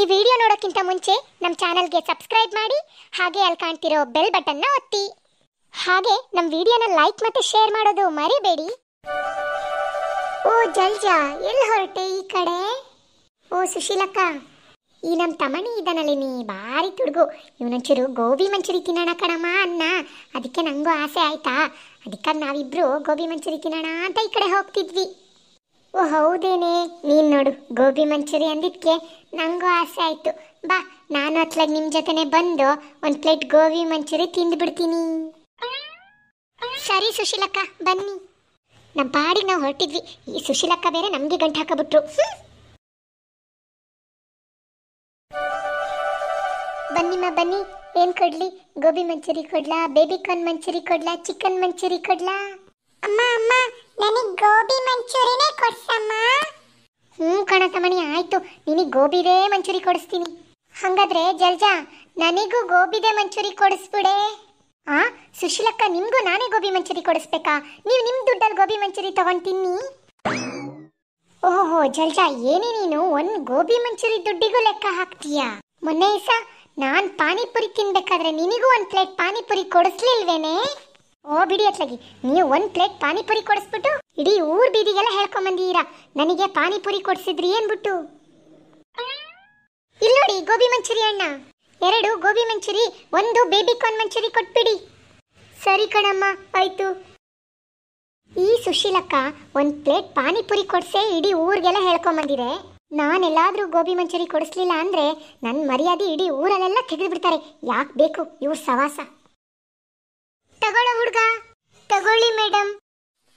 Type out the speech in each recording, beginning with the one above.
ಈ ವಿಡಿಯೋ ನೋಡೋಕ್ಕಿಂತ ಮುಂಚೆ ನಮ್ಮ ಚಾನಲ್ಗೆ ಸಬ್ಸ್ಕ್ರೈಬ್ ಮಾಡಿ ಹಾಗೆ ಅಲ್ಲಿ ಕಾಣ್ತಿರೋ ಬೆಲ್ ಬಟನ್ನ ಒತ್ತಿ ಹಾಗೆ ನಮ್ಮ ವಿಡಿಯೋನ ಲೈಕ್ ಮತ್ತು ಶೇರ್ ಮಾಡೋದು ಮರಿಬೇಡಿ ಓ ಜಲ್ಜಾ ಎಲ್ಲಿ ಹೊರಟೆ ಈ ಕಡೆ ಓ ಸುಶೀಲಕ್ಕ ಈ ನಮ್ಮ ತಮಣಿ ನೀ ಭಾರಿ ತುಡುಗು ಇವನೊಂಚೂರು ಗೋಬಿ ಮಂಚೂರಿ ತಿನ್ನೋಣ ಕಣಮ್ಮ ಅನ್ನ ಅದಕ್ಕೆ ನನಗೂ ಆಸೆ ಆಯ್ತಾ ಅದಕ್ಕಾಗಿ ನಾವಿಬ್ರು ಗೋಬಿ ಮಂಚೂರಿ ತಿನ್ನೋಣ ಅಂತ ಈ ಕಡೆ ಹೋಗ್ತಿದ್ವಿ ಓ ಹೌದೇನೆ ನೀನು ನೋಡು ಗೋಬಿ ಮಂಚೂರಿ ಅಂದಿದ್ಕೆ ನನಗೂ ಆಸೆ ಆಯ್ತು ಬಾ ನಾನು ಅತ್ಲಾಗ ನಿಮ್ಮ ಜೊತೆನೆ ಬಂದು ಒಂದು ಪ್ಲೇಟ್ ಗೋಬಿ ಮಂಚೂರಿ ತಿಂದ್ಬಿಡ್ತೀನಿ ಸರಿ ಸುಶೀಲಕ್ಕ ಬನ್ನಿ ನಮ್ಮ ಪಾಡಿಗೆ ನಾವು ಹೊರಟಿದ್ವಿ ಈ ಸುಶೀಲಕ್ಕ ಬೇರೆ ನಮಗೆ ಗಂಟು ಹಾಕಬಿಟ್ರು ಬನ್ನಿಮ್ಮ ಬನ್ನಿ ಏನು ಕೊಡಲಿ ಗೋಬಿ ಮಂಚೂರಿ ಕೊಡ್ಲಾ ಬೇಬಿ ಕಾರ್ನ್ ಮಂಚೂರಿ ಕೊಡ್ಲಾ ಚಿಕನ್ ಮಂಚೂರಿ ಕೊಡ್ಲಾ ಅಮ್ಮ ಅಮ್ಮ ಗೋಬಿ ಮಂಚೂರಿನೇ ಕೊಡ್ಸಮ್ಮ ಆಯ್ತು ನಿನಗೆ ಗೋಬಿದೇ ಮಂಚೂರಿ ಕೊಡಿಸ್ತೀನಿ ಹಂಗಾದ್ರೆ ಜಲ್ಜಾ ನನಗೂ ಗೋಬಿದೇ ಮಂಚೂರಿ ಕೊಡಿಸ್ಬಿಡೆ ಆ ಸುಶೀಲಕ್ಕ ನಿಮಗೂ ನಾನೇ ಗೋಬಿ ಮಂಚೂರಿ ಕೊಡಿಸ್ಬೇಕಾ ನೀವು ನಿಮ್ ದುಡ್ಡಲ್ಲಿ ಗೋಬಿ ಮಂಚೂರಿ ತಗೊಂಡು ಓಹೋ ಜಲ್ಜಾ ಏನೇ ನೀನು ಒಂದ್ ಗೋಬಿ ಮಂಚೂರಿ ದುಡ್ಡಿಗೂ ಲೆಕ್ಕ ಹಾಕ್ತೀಯಾ ಮೊನ್ನೆ ಇಸ ನಾನು ಪಾನಿಪುರಿ ತಿನ್ಬೇಕಾದ್ರೆ ನಿನಗೂ ಒಂದು ಪ್ಲೇಟ್ ಪಾನಿಪುರಿ ಕೊಡಿಸ್ಲಿಲ್ವೇನೆ ಓ ಬಿಡಿ ಅಚ್ಚಾಗಿ ನೀವು ಒಂದು ಪ್ಲೇಟ್ ಪಾನಿಪುರಿ ಕೊಡಿಸ್ಬಿಟ್ಟು ಇಡೀ ಊರ್ ಬೀದಿಗೆಲ್ಲ ಹೇಳ್ಕೊಂಬಂದಿದ್ದೀರಾ ನನಗೆ ಪಾನಿಪುರಿ ಕೊಡಿಸಿದ್ರಿ ಏನ್ಬಿಟ್ಟು ಇಲ್ಲಿ ನೋಡಿ ಗೋಬಿ ಮಂಚೂರಿ ಅಣ್ಣ ಎರಡು ಗೋಬಿ ಮಂಚೂರಿ ಒಂದು ಬೇಬಿ ಕಾರ್ನ್ ಮಂಚೂರಿ ಕೊಟ್ಬಿಡಿ ಸರಿ ಕಣಮ್ಮ ಆಯ್ತು ಈ ಸುಶೀಲಕ್ಕ ಒಂದು ಪ್ಲೇಟ್ ಪಾನಿಪುರಿ ಕೊಡಿಸೇ ಇಡೀ ಊರಿಗೆಲ್ಲ ಹೇಳ್ಕೊಂಬಂದಿದೆ ನಾನೆಲ್ಲಾದರೂ ಗೋಬಿ ಮಂಚೂರಿ ಕೊಡಿಸ್ಲಿಲ್ಲ ಅಂದರೆ ನನ್ನ ಮರ್ಯಾದೆ ಇಡೀ ಊರಲ್ಲೆಲ್ಲ ತೆಗೆದು ಬಿಡ್ತಾರೆ ಯಾಕೆ ಬೇಕು ಇವ್ರ ಸವಾಸ ತಗೊಳ್ಳಿ ಮೇಡಮ್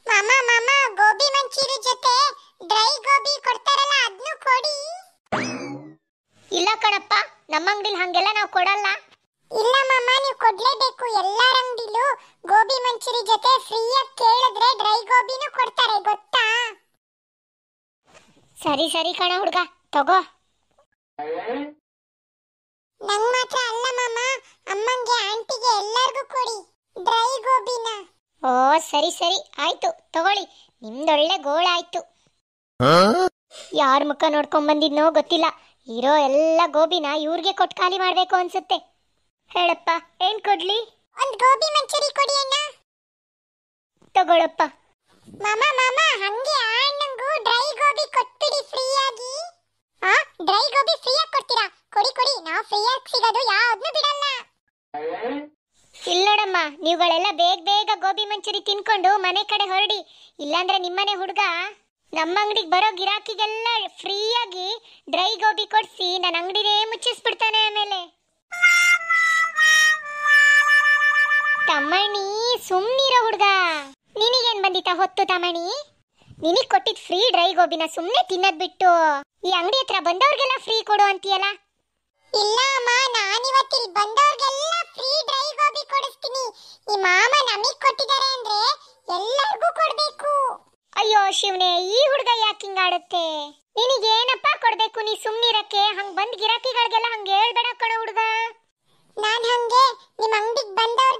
ಮಾಮ ಮಾಮ ಗೋಬಿ ಮಂಚೂರಿ ಜೊತೆ ಡ್ರೈ ಗೋಬಿ ಕೊಡ್ತಾರಲ್ಲ ಅದನ್ನು ಕೊಡಿ ಇಲ್ಲ ಕಣಪ್ಪ ನಮ್ಮ ಅಂಗಡಿಲಿ ಹಂಗೆಲ್ಲ ನಾವು ಕೊಡಲ್ಲ ಇಲ್ಲ ಮಾಮ ನೀವು ಕೊಡ್ಲೇಬೇಕು ಎಲ್ಲರ ಅಂಗಡಿಲೂ ಗೋಬಿ ಮಂಚೂರಿ ಜೊತೆ ಫ್ರೀಯಾಗಿ ಕೇಳಿದ್ರೆ ಡ್ರೈ ಗೋಬಿನೂ ಕೊಡ್ತಾರೆ ಗೊತ್ತಾ ಸರಿ ಸರಿ ಕಣ ಹುಡುಗ ತಗೋ ನಂಗ್ ಮಾತ್ರ ಅಲ್ಲ ಮಾಮ ಅಮ್ಮಂಗೆ ಆಂಟಿಗೆ ಎಲ್ಲರಿಗೂ ಕೊಡಿ ಡ್ರೈ ಗೋಬಿನ ಓ ಸರಿ ಸರಿ ಆಯ್ತು ತಗೊಳ್ಳಿ ನಿಮ್ದೊಳ್ಳೆ ಗೋಳಾಯ್ತು ಯಾರ ಮುಖ ನೋಡ್ಕೊಂಡ್ ಬಂದಿದ್ನೋ ಗೊತ್ತಿಲ್ಲ ಇರೋ ಎಲ್ಲ ಗೋಬಿನ ಇವ್ರಿಗೆ ಕೊಟ್ಟು ಖಾಲಿ ಮಾಡ್ಬೇಕು ಅನ್ಸುತ್ತೆ ಹೇಳಪ್ಪ ಏನ್ ಕೊಡ್ಲಿ ಒಂದ್ ಗೋಬಿ ಮಂಚೂರಿ ಕೊಡಿ ಅಣ್ಣ ತಗೊಳಪ್ಪ ಮಾಮ ಮಾಮ ನೀವುಗಳೆಲ್ಲ ಬೇಗ ಬೇಗ ಗೋಬಿ ಮಂಚೂರಿ ತಿನ್ಕೊಂಡು ಮನೆ ಕಡೆ ಹೊರಡಿ ಇಲ್ಲಾಂದ್ರೆ ನಿಮ್ಮನೆ ಹುಡುಗ ನಮ್ಮ ಅಂಗಡಿಗೆ ಬರೋ ಗಿರಾಕಿಗೆಲ್ಲ ಫ್ರೀಯಾಗಿ ಡ್ರೈ ಗೋಬಿ ಕೊಡಿಸಿ ನನ್ನ ಅಂಗಡಿನೇ ಮುಚ್ಚಿಸ್ಬಿಡ್ತಾನೆ ಆಮೇಲೆ ತಮ್ಮಣಿ ಸುಮ್ಮನಿರೋ ಹುಡುಗ ನಿನಗೇನ್ ಬಂದಿತ್ತ ಹೊತ್ತು ತಮ್ಮಣಿ ನಿನಗ್ ಕೊಟ್ಟಿದ್ ಫ್ರೀ ಡ್ರೈ ಗೋಬಿನ ಸುಮ್ಮನೆ ತಿನ್ನೋದ್ ಬಿಟ್ಟು ಈ ಅಂಗಡಿ ಹತ್ರ ಬಂದವ್ರಿಗೆಲ್ಲ ಫ್ರೀ ಕೊಡು ಅಂತೀಯಲ್ಲ ಇಲ್ಲ ಅಮ್ಮ ನಾನಿವತ್ತಿಲ್ಲಿ ಬಂದವ್ರಿಗೆಲ್ಲ ಫ್ರೀ ಡ್ರೈ ಈ ಮಾಮ ನಮಗ್ ಕೊಟ್ಟಿದ್ದಾರೆ ಅಂದ್ರೆ ಎಲ್ಲರಿಗೂ ಕೊಡ್ಬೇಕು ಅಯ್ಯೋ ಶಿವನೇ ಈ ಹುಡುಗ ಯಾಕೆ ಹಿಂಗಾಡುತ್ತೆ ನಿನಗೇನಪ್ಪ ಕೊಡ್ಬೇಕು ನೀ ಸುಮ್ನಿರಕ್ಕೆ ಹಂಗ್ ಬಂದ್ ಗಿರಾಕಿಗಳಿಗೆಲ್ಲ ಹಂಗ ಹೇಳ್ಬೇಡ ಕಣ ಹುಡುಗ ನಾನ್ ಹಂಗೆ ನಿಮ್ ಅಂಗಡಿಗೆ ಬಂದವ್ರ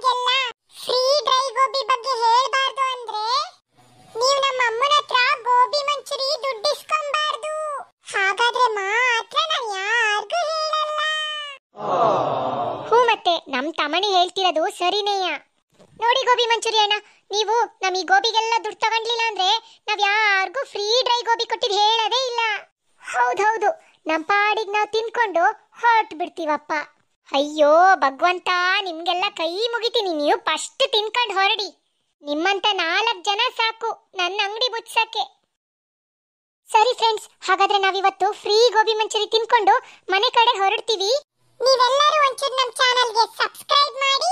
ನಮ್ ತಮಣಿ ಹೇಳ್ತಿರೋದು ಸರಿನೇಯ ನೋಡಿ ಗೋಬಿ ಮಂಚೂರಿ ಅಣ್ಣ ನೀವು ನಮ್ ಈ ಗೋಬಿಗೆಲ್ಲ ದುಡ್ಡು ತಗೊಂಡ್ಲಿಲ್ಲ ಅಂದ್ರೆ ನಾವ್ ಯಾರಿಗೂ ಫ್ರೀ ಡ್ರೈ ಗೋಬಿ ಕೊಟ್ಟಿದ್ ಹೇಳದೇ ಇಲ್ಲ ಹೌದೌದು ನಮ್ ಪಾಡಿಗೆ ನಾವು ತಿನ್ಕೊಂಡು ಹೊರಟು ಬಿಡ್ತೀವಪ್ಪ ಅಯ್ಯೋ ಭಗವಂತ ನಿಮ್ಗೆಲ್ಲ ಕೈ ಮುಗಿತೀನಿ ನೀವು ಫಸ್ಟ್ ತಿನ್ಕೊಂಡು ಹೊರಡಿ ನಿಮ್ಮಂತ ನಾಲ್ಕು ಜನ ಸಾಕು ನನ್ನ ಅಂಗಡಿ ಮುಚ್ಚಕ್ಕೆ ಸರಿ ಫ್ರೆಂಡ್ಸ್ ಹಾಗಾದ್ರೆ ನಾವಿವತ್ತು ಫ್ರೀ ಗೋಬಿ ಮಂಚೂರಿ ತಿನ್ಕೊಂಡು ಮನೆ ಕಡೆ ಹೊರಡ್ತೀವಿ ನೀವೆಲ್ಲರೂ ಒಂಚೂರು ನಮ್ಮ ಚಾನಲ್ಗೆ ಸಬ್ಸ್ಕ್ರೈಬ್ ಮಾಡಿ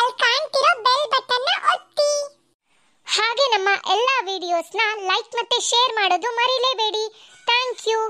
ಅಲ್ಲಿ ಕಾಣ್ತಿರೋ ಬೆಲ್ ಬಟನ್ನ ಒತ್ತಿ ಹಾಗೆ ನಮ್ಮ ಎಲ್ಲ ವಿಡಿಯೋಸ್ನ ಲೈಕ್ ಮತ್ತೆ ಶೇರ್ ಮಾಡೋದು ಮರಿಲೇಬೇಡಿ ಥ್ಯಾಂಕ್ ಯು